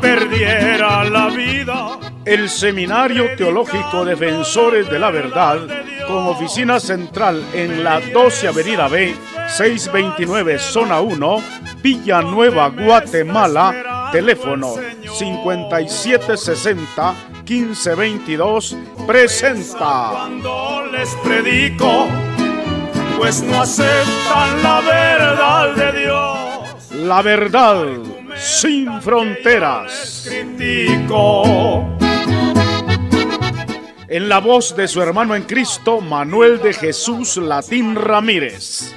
perdiera la vida. El Seminario Teológico Defensores de la Verdad, con oficina central en la 12 Avenida B, 629 Zona 1, villa nueva Guatemala, teléfono 5760 1522, presenta. Cuando les predico, pues no aceptan la verdad de Dios. La verdad sin fronteras. En la voz de su hermano en Cristo, Manuel de Jesús Latín Ramírez.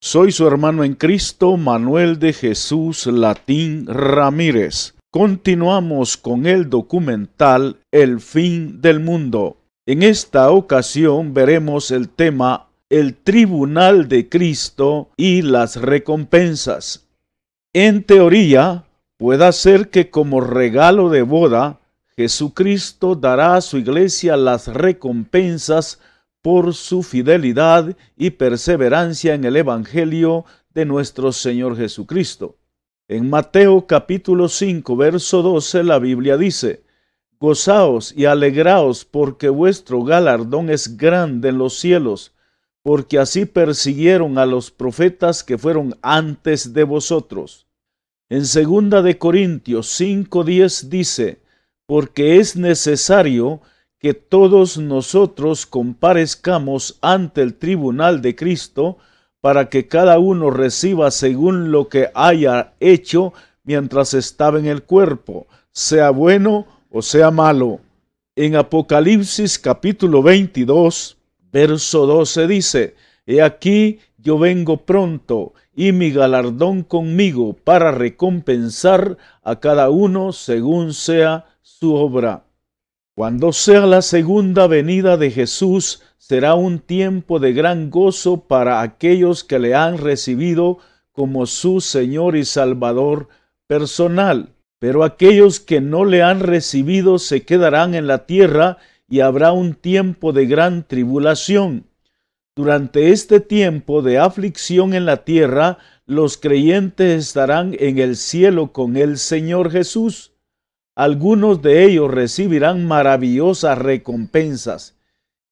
Soy su hermano en Cristo, Manuel de Jesús Latín Ramírez Continuamos con el documental El fin del mundo. En esta ocasión veremos el tema El Tribunal de Cristo y las recompensas. En teoría, pueda ser que como regalo de boda, Jesucristo dará a su iglesia las recompensas por su fidelidad y perseverancia en el Evangelio de nuestro Señor Jesucristo. En Mateo capítulo 5, verso 12, la Biblia dice, Gozaos y alegraos porque vuestro galardón es grande en los cielos, porque así persiguieron a los profetas que fueron antes de vosotros. En segunda de Corintios 5:10 dice, porque es necesario que todos nosotros comparezcamos ante el tribunal de Cristo, para que cada uno reciba según lo que haya hecho mientras estaba en el cuerpo, sea bueno o sea malo. En Apocalipsis capítulo 22, verso 12 dice, He aquí yo vengo pronto y mi galardón conmigo para recompensar a cada uno según sea su obra. Cuando sea la segunda venida de Jesús, será un tiempo de gran gozo para aquellos que le han recibido como su Señor y Salvador personal. Pero aquellos que no le han recibido se quedarán en la tierra y habrá un tiempo de gran tribulación. Durante este tiempo de aflicción en la tierra, los creyentes estarán en el cielo con el Señor Jesús. Algunos de ellos recibirán maravillosas recompensas.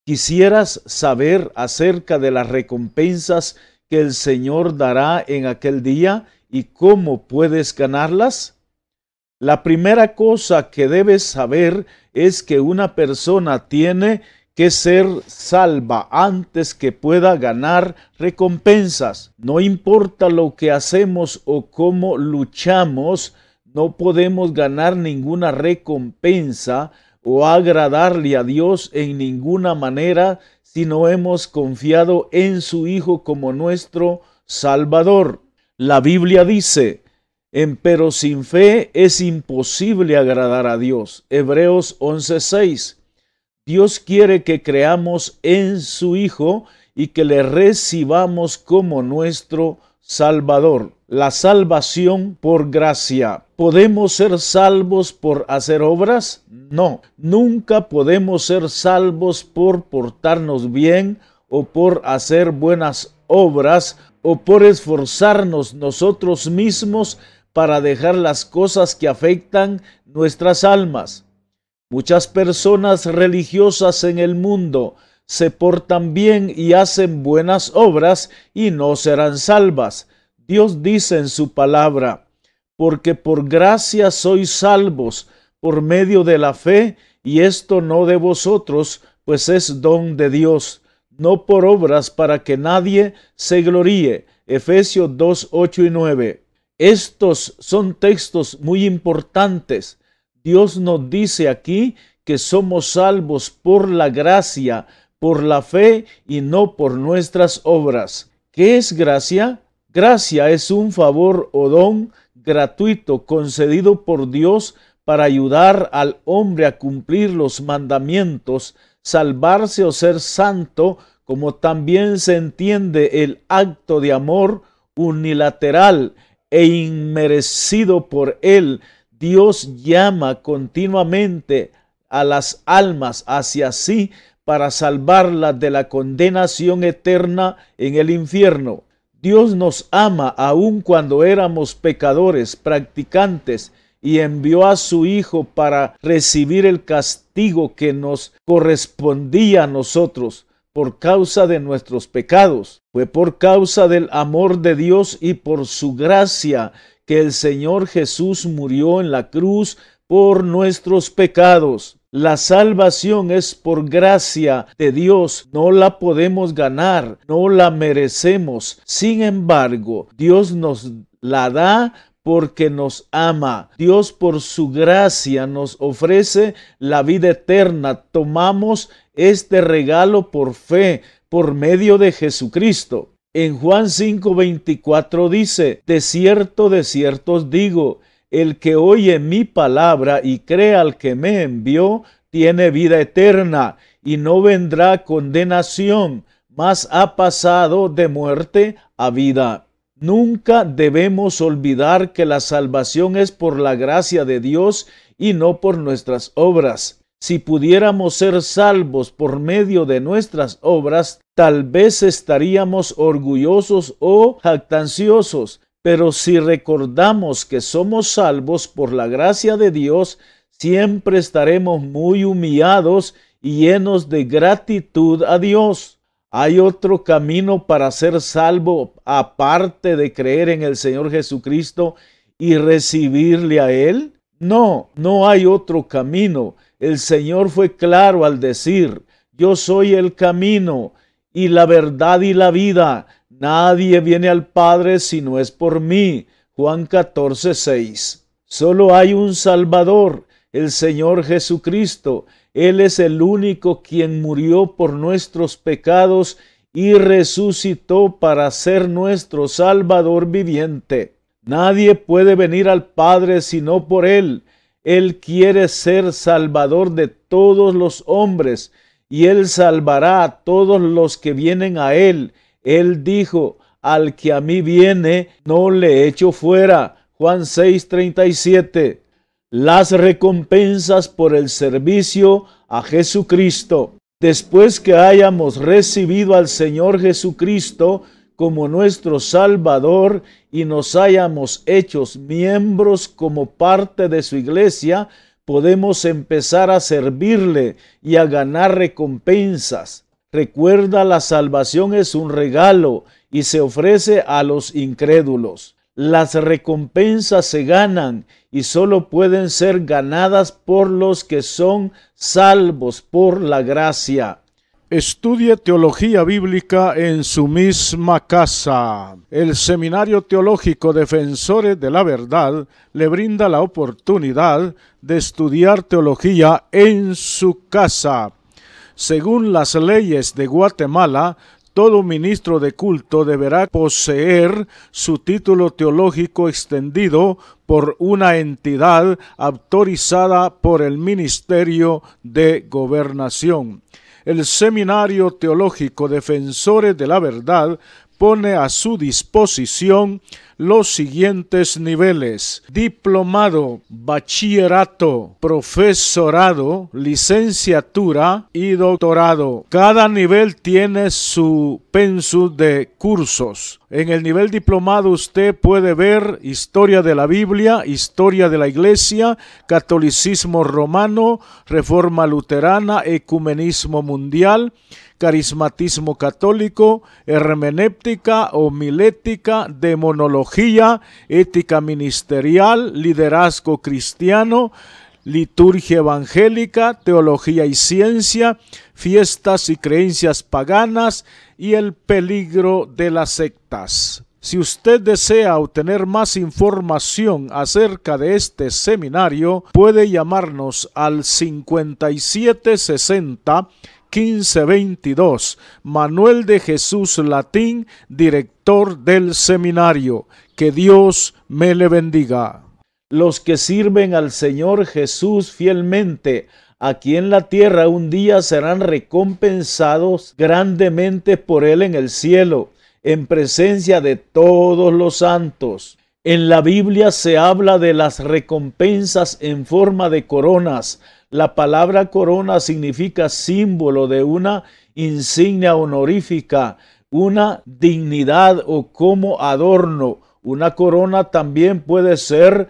¿Quisieras saber acerca de las recompensas que el Señor dará en aquel día y cómo puedes ganarlas? La primera cosa que debes saber es que una persona tiene que ser salva antes que pueda ganar recompensas. No importa lo que hacemos o cómo luchamos, no podemos ganar ninguna recompensa o agradarle a Dios en ninguna manera si no hemos confiado en su Hijo como nuestro Salvador. La Biblia dice, empero sin fe es imposible agradar a Dios. Hebreos 11:6. Dios quiere que creamos en su Hijo y que le recibamos como nuestro Salvador la salvación por gracia. ¿Podemos ser salvos por hacer obras? No, nunca podemos ser salvos por portarnos bien o por hacer buenas obras o por esforzarnos nosotros mismos para dejar las cosas que afectan nuestras almas. Muchas personas religiosas en el mundo se portan bien y hacen buenas obras y no serán salvas Dios dice en su palabra, porque por gracia sois salvos por medio de la fe, y esto no de vosotros, pues es don de Dios, no por obras para que nadie se gloríe. Efesios 2, 8 y 9. Estos son textos muy importantes. Dios nos dice aquí que somos salvos por la gracia, por la fe y no por nuestras obras. ¿Qué es gracia? Gracia es un favor o don gratuito concedido por Dios para ayudar al hombre a cumplir los mandamientos, salvarse o ser santo, como también se entiende el acto de amor unilateral e inmerecido por él. Dios llama continuamente a las almas hacia sí para salvarlas de la condenación eterna en el infierno. Dios nos ama aun cuando éramos pecadores, practicantes, y envió a su Hijo para recibir el castigo que nos correspondía a nosotros por causa de nuestros pecados. Fue por causa del amor de Dios y por su gracia que el Señor Jesús murió en la cruz por nuestros pecados. La salvación es por gracia de Dios, no la podemos ganar, no la merecemos. Sin embargo, Dios nos la da porque nos ama. Dios por su gracia nos ofrece la vida eterna. Tomamos este regalo por fe, por medio de Jesucristo. En Juan 5:24 dice, de cierto, de cierto os digo, el que oye mi palabra y cree al que me envió, tiene vida eterna y no vendrá condenación, mas ha pasado de muerte a vida. Nunca debemos olvidar que la salvación es por la gracia de Dios y no por nuestras obras. Si pudiéramos ser salvos por medio de nuestras obras, tal vez estaríamos orgullosos o jactanciosos, pero si recordamos que somos salvos por la gracia de Dios, siempre estaremos muy humillados y llenos de gratitud a Dios. ¿Hay otro camino para ser salvo aparte de creer en el Señor Jesucristo y recibirle a Él? No, no hay otro camino. El Señor fue claro al decir, yo soy el camino y la verdad y la vida. Nadie viene al Padre si no es por mí. Juan 14.6 6. Solo hay un Salvador, el Señor Jesucristo. Él es el único quien murió por nuestros pecados y resucitó para ser nuestro Salvador viviente. Nadie puede venir al Padre sino por Él. Él quiere ser Salvador de todos los hombres, y Él salvará a todos los que vienen a Él él dijo, al que a mí viene, no le echo fuera. Juan 6.37 Las recompensas por el servicio a Jesucristo. Después que hayamos recibido al Señor Jesucristo como nuestro Salvador y nos hayamos hechos miembros como parte de su iglesia, podemos empezar a servirle y a ganar recompensas. Recuerda, la salvación es un regalo y se ofrece a los incrédulos. Las recompensas se ganan y solo pueden ser ganadas por los que son salvos por la gracia. Estudie teología bíblica en su misma casa. El Seminario Teológico Defensores de la Verdad le brinda la oportunidad de estudiar teología en su casa según las leyes de Guatemala, todo ministro de culto deberá poseer su título teológico extendido por una entidad autorizada por el Ministerio de Gobernación. El Seminario Teológico Defensores de la Verdad pone a su disposición los siguientes niveles. Diplomado, bachillerato, profesorado, licenciatura y doctorado. Cada nivel tiene su pensu de cursos. En el nivel diplomado usted puede ver historia de la Biblia, historia de la Iglesia, catolicismo romano, reforma luterana, ecumenismo mundial, carismatismo católico, hermenéptica, homilética, demonología, ética ministerial, liderazgo cristiano, liturgia evangélica, teología y ciencia, fiestas y creencias paganas y el peligro de las sectas. Si usted desea obtener más información acerca de este seminario, puede llamarnos al 5760 1522. Manuel de Jesús Latín, director del seminario. Que Dios me le bendiga. Los que sirven al Señor Jesús fielmente aquí en la tierra un día serán recompensados grandemente por Él en el cielo en presencia de todos los santos. En la Biblia se habla de las recompensas en forma de coronas. La palabra corona significa símbolo de una insignia honorífica, una dignidad o como adorno. Una corona también puede ser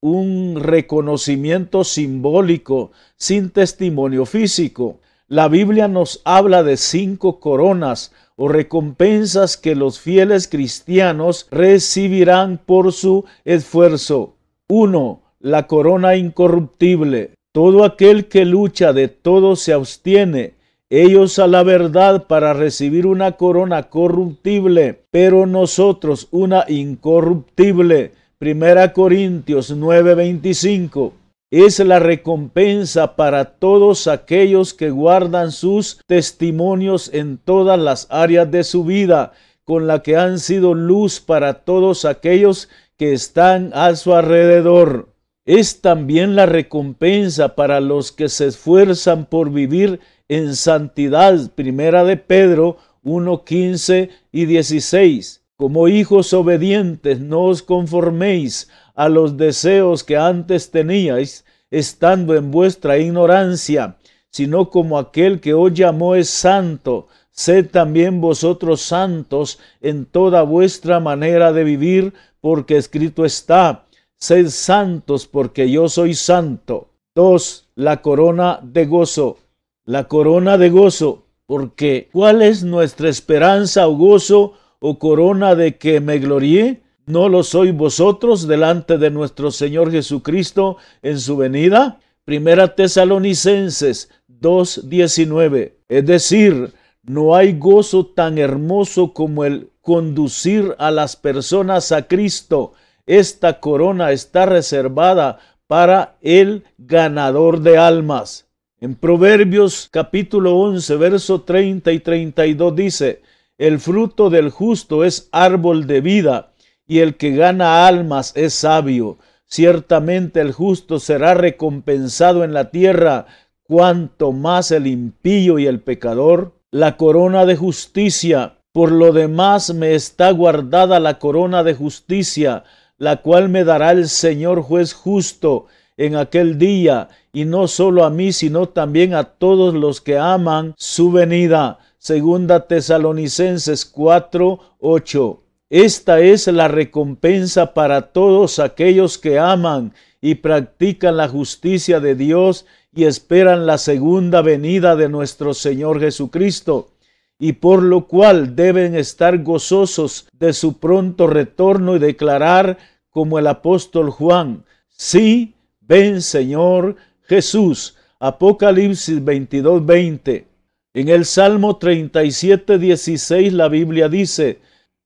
un reconocimiento simbólico, sin testimonio físico. La Biblia nos habla de cinco coronas, o recompensas que los fieles cristianos recibirán por su esfuerzo. 1. La corona incorruptible. Todo aquel que lucha de todo se abstiene, ellos a la verdad para recibir una corona corruptible, pero nosotros una incorruptible. Primera Corintios 9:25 es la recompensa para todos aquellos que guardan sus testimonios en todas las áreas de su vida, con la que han sido luz para todos aquellos que están a su alrededor. Es también la recompensa para los que se esfuerzan por vivir en santidad. Primera de Pedro 1, 15 y 16. Como hijos obedientes, no os conforméis a los deseos que antes teníais, estando en vuestra ignorancia, sino como aquel que hoy llamó es santo, sed también vosotros santos en toda vuestra manera de vivir, porque escrito está, sed santos porque yo soy santo. 2. La corona de gozo. La corona de gozo, porque ¿cuál es nuestra esperanza o gozo o corona de que me gloríe? ¿No lo sois vosotros delante de nuestro Señor Jesucristo en su venida? Primera Tesalonicenses 2.19. Es decir, no hay gozo tan hermoso como el conducir a las personas a Cristo. Esta corona está reservada para el ganador de almas. En Proverbios capítulo 11, verso 30 y 32 dice, el fruto del justo es árbol de vida y el que gana almas es sabio. Ciertamente el justo será recompensado en la tierra, cuanto más el impío y el pecador. La corona de justicia, por lo demás me está guardada la corona de justicia, la cual me dará el Señor juez justo en aquel día, y no solo a mí, sino también a todos los que aman su venida. Segunda Tesalonicenses 4, 8. Esta es la recompensa para todos aquellos que aman y practican la justicia de Dios y esperan la segunda venida de nuestro Señor Jesucristo, y por lo cual deben estar gozosos de su pronto retorno y declarar, como el apóstol Juan, sí, ven Señor Jesús. Apocalipsis 22.20 En el Salmo 37.16 la Biblia dice,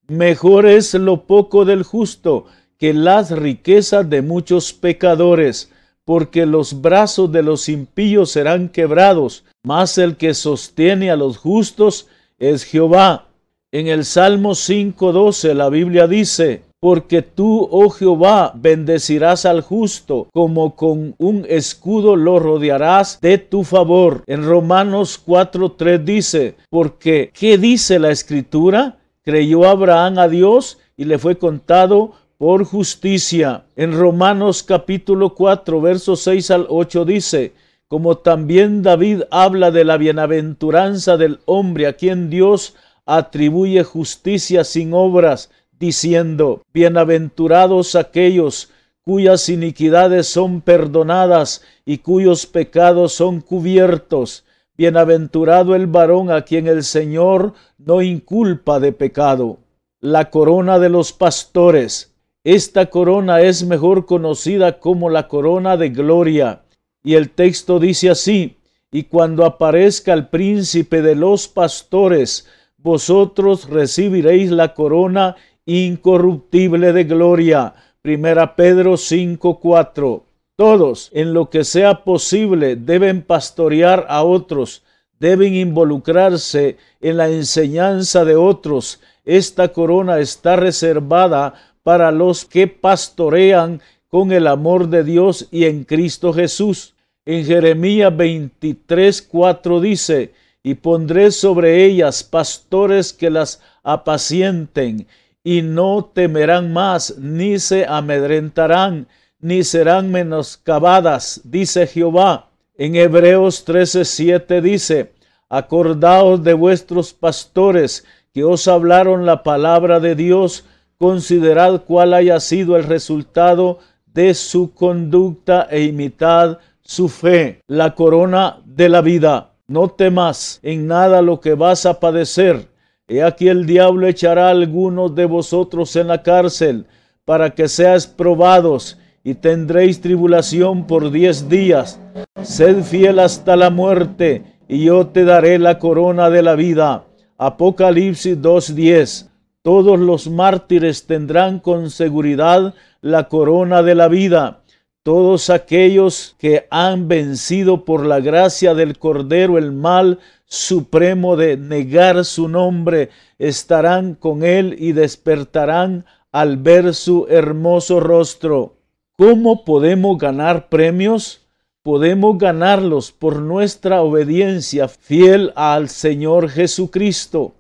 Mejor es lo poco del justo que las riquezas de muchos pecadores, porque los brazos de los impíos serán quebrados, mas el que sostiene a los justos es Jehová. En el Salmo 5.12 la Biblia dice, porque tú, oh Jehová, bendecirás al justo, como con un escudo lo rodearás de tu favor. En Romanos 4.3 dice, porque, ¿qué dice la escritura? creyó Abraham a Dios y le fue contado por justicia. En Romanos capítulo 4, versos 6 al 8 dice, como también David habla de la bienaventuranza del hombre a quien Dios atribuye justicia sin obras, diciendo, bienaventurados aquellos cuyas iniquidades son perdonadas y cuyos pecados son cubiertos. Bienaventurado el varón a quien el Señor no inculpa de pecado. La corona de los pastores. Esta corona es mejor conocida como la corona de gloria. Y el texto dice así, y cuando aparezca el príncipe de los pastores, vosotros recibiréis la corona incorruptible de gloria. Primera Pedro 5:4. Todos, en lo que sea posible, deben pastorear a otros, deben involucrarse en la enseñanza de otros. Esta corona está reservada para los que pastorean con el amor de Dios y en Cristo Jesús. En Jeremías 23, 4 dice, y pondré sobre ellas pastores que las apacienten, y no temerán más, ni se amedrentarán, ni serán menoscabadas, dice Jehová. En Hebreos 13:7 dice, Acordaos de vuestros pastores que os hablaron la palabra de Dios, considerad cuál haya sido el resultado de su conducta e imitad su fe, la corona de la vida. No temas en nada lo que vas a padecer. He aquí el diablo echará a algunos de vosotros en la cárcel para que seas probados y tendréis tribulación por diez días. Sed fiel hasta la muerte, y yo te daré la corona de la vida. Apocalipsis 2.10. Todos los mártires tendrán con seguridad la corona de la vida. Todos aquellos que han vencido por la gracia del Cordero el mal supremo de negar su nombre, estarán con él y despertarán al ver su hermoso rostro. ¿Cómo podemos ganar premios? Podemos ganarlos por nuestra obediencia fiel al Señor Jesucristo.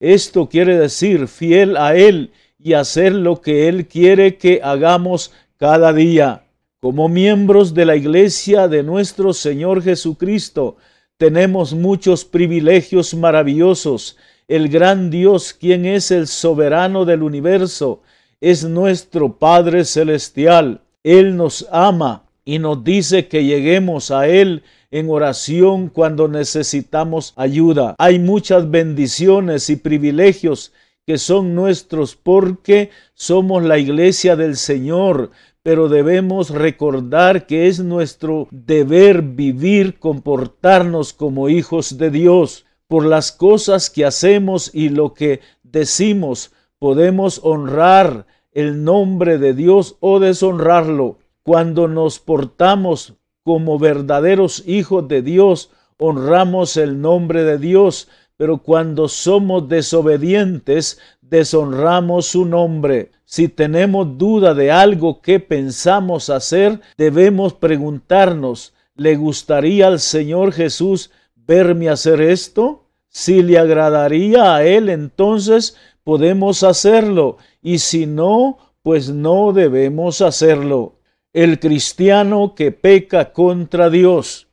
Esto quiere decir fiel a Él y hacer lo que Él quiere que hagamos cada día. Como miembros de la iglesia de nuestro Señor Jesucristo, tenemos muchos privilegios maravillosos. El gran Dios, quien es el soberano del universo, es nuestro Padre Celestial. Él nos ama y nos dice que lleguemos a Él en oración cuando necesitamos ayuda. Hay muchas bendiciones y privilegios que son nuestros porque somos la iglesia del Señor, pero debemos recordar que es nuestro deber vivir, comportarnos como hijos de Dios. Por las cosas que hacemos y lo que decimos, podemos honrar el nombre de Dios o deshonrarlo. Cuando nos portamos como verdaderos hijos de Dios, honramos el nombre de Dios, pero cuando somos desobedientes, deshonramos su nombre. Si tenemos duda de algo que pensamos hacer, debemos preguntarnos, ¿le gustaría al Señor Jesús verme hacer esto? Si le agradaría a Él, entonces podemos hacerlo y si no, pues no debemos hacerlo. El cristiano que peca contra Dios.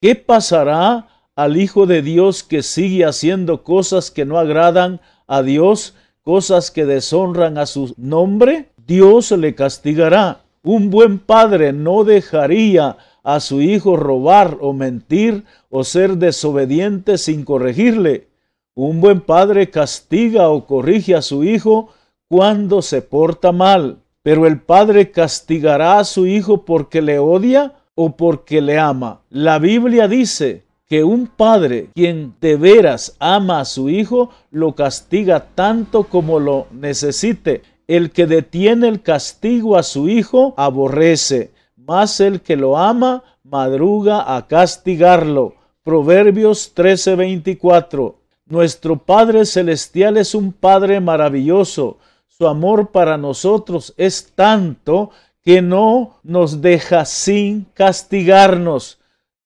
¿Qué pasará al Hijo de Dios que sigue haciendo cosas que no agradan a Dios, cosas que deshonran a su nombre? Dios le castigará. Un buen padre no dejaría a su hijo robar o mentir o ser desobediente sin corregirle. Un buen padre castiga o corrige a su hijo cuando se porta mal, pero el padre castigará a su hijo porque le odia o porque le ama. La Biblia dice que un padre quien de veras ama a su hijo lo castiga tanto como lo necesite. El que detiene el castigo a su hijo aborrece, mas el que lo ama madruga a castigarlo. Proverbios 13:24 nuestro Padre Celestial es un Padre maravilloso. Su amor para nosotros es tanto que no nos deja sin castigarnos.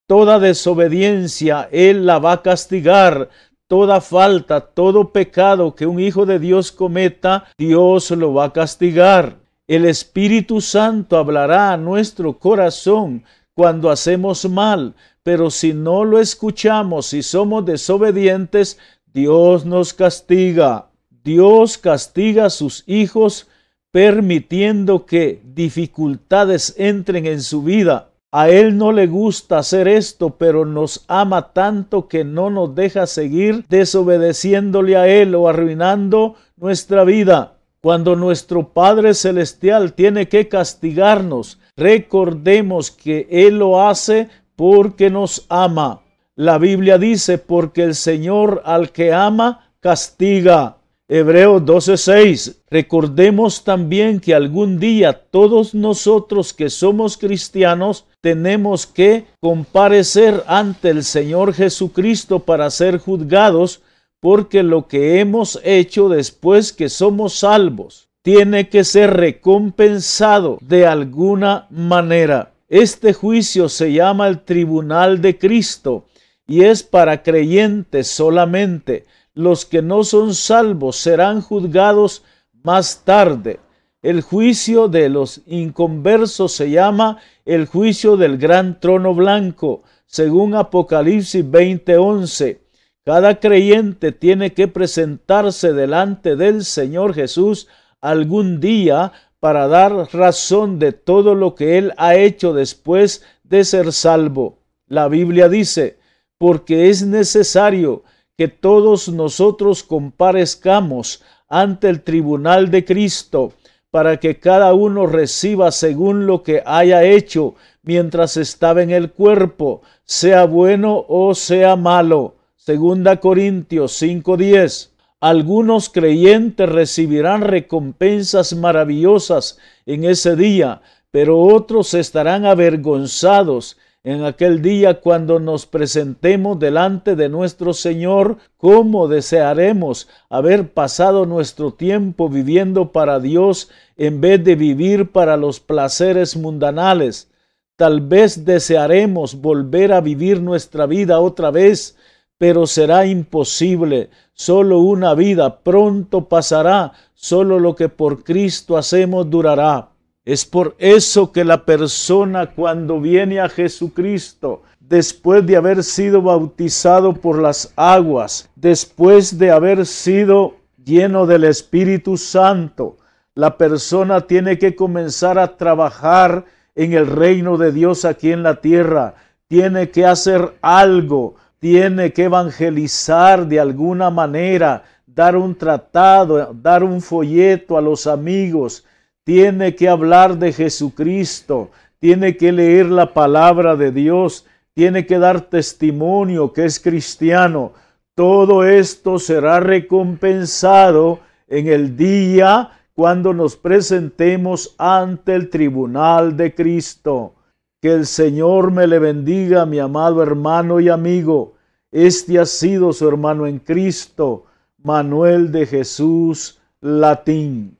Toda desobediencia Él la va a castigar. Toda falta, todo pecado que un hijo de Dios cometa, Dios lo va a castigar. El Espíritu Santo hablará a nuestro corazón cuando hacemos mal, pero si no lo escuchamos y somos desobedientes, Dios nos castiga, Dios castiga a sus hijos permitiendo que dificultades entren en su vida. A Él no le gusta hacer esto, pero nos ama tanto que no nos deja seguir desobedeciéndole a Él o arruinando nuestra vida. Cuando nuestro Padre Celestial tiene que castigarnos, recordemos que Él lo hace porque nos ama. La Biblia dice, porque el Señor al que ama, castiga. Hebreos 12:6. Recordemos también que algún día todos nosotros que somos cristianos tenemos que comparecer ante el Señor Jesucristo para ser juzgados, porque lo que hemos hecho después que somos salvos tiene que ser recompensado de alguna manera. Este juicio se llama el Tribunal de Cristo y es para creyentes solamente. Los que no son salvos serán juzgados más tarde. El juicio de los inconversos se llama el juicio del gran trono blanco, según Apocalipsis 20:11. Cada creyente tiene que presentarse delante del Señor Jesús algún día para dar razón de todo lo que él ha hecho después de ser salvo. La Biblia dice, porque es necesario que todos nosotros comparezcamos ante el tribunal de Cristo, para que cada uno reciba según lo que haya hecho mientras estaba en el cuerpo, sea bueno o sea malo. Segunda Corintios 5:10. Algunos creyentes recibirán recompensas maravillosas en ese día, pero otros estarán avergonzados en aquel día cuando nos presentemos delante de nuestro Señor, cómo desearemos haber pasado nuestro tiempo viviendo para Dios en vez de vivir para los placeres mundanales. Tal vez desearemos volver a vivir nuestra vida otra vez, pero será imposible. Solo una vida pronto pasará, solo lo que por Cristo hacemos durará. Es por eso que la persona cuando viene a Jesucristo, después de haber sido bautizado por las aguas, después de haber sido lleno del Espíritu Santo, la persona tiene que comenzar a trabajar en el reino de Dios aquí en la tierra. Tiene que hacer algo, tiene que evangelizar de alguna manera, dar un tratado, dar un folleto a los amigos, tiene que hablar de Jesucristo, tiene que leer la palabra de Dios, tiene que dar testimonio que es cristiano. Todo esto será recompensado en el día cuando nos presentemos ante el tribunal de Cristo. Que el Señor me le bendiga, mi amado hermano y amigo. Este ha sido su hermano en Cristo, Manuel de Jesús Latín.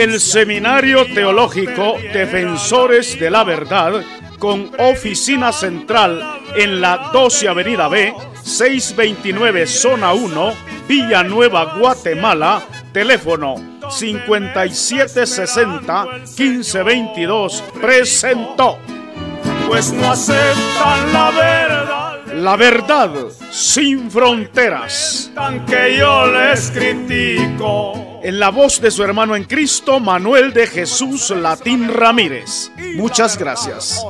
el Seminario Teológico Defensores de la Verdad, con oficina central en la 12 Avenida B, 629 Zona 1, Villanueva, Guatemala, teléfono 5760-1522, presentó. Pues no aceptan la verdad. La verdad sin fronteras. Aunque yo les critico en la voz de su hermano en Cristo, Manuel de Jesús Latín Ramírez. Muchas gracias.